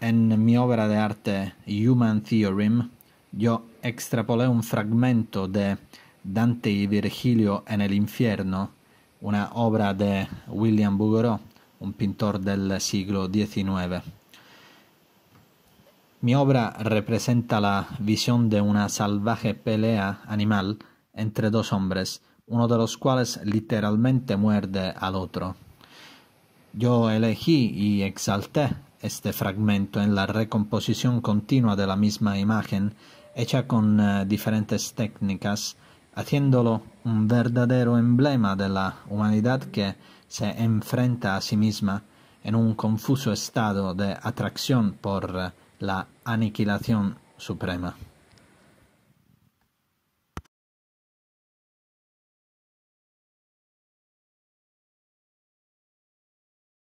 En mi obra de arte Human Theorem, yo extrapolé un fragmento de Dante y Virgilio en el infierno, una obra de William Bouguereau, un pintor del siglo XIX. Mi obra representa la visión de una salvaje pelea animal entre dos hombres, uno de los cuales literalmente muerde al otro. Yo elegí y exalté este fragmento en la recomposición continua de la misma imagen, hecha con eh, diferentes técnicas, haciéndolo un verdadero emblema de la humanidad que se enfrenta a sí misma en un confuso estado de atracción por eh, la aniquilación suprema.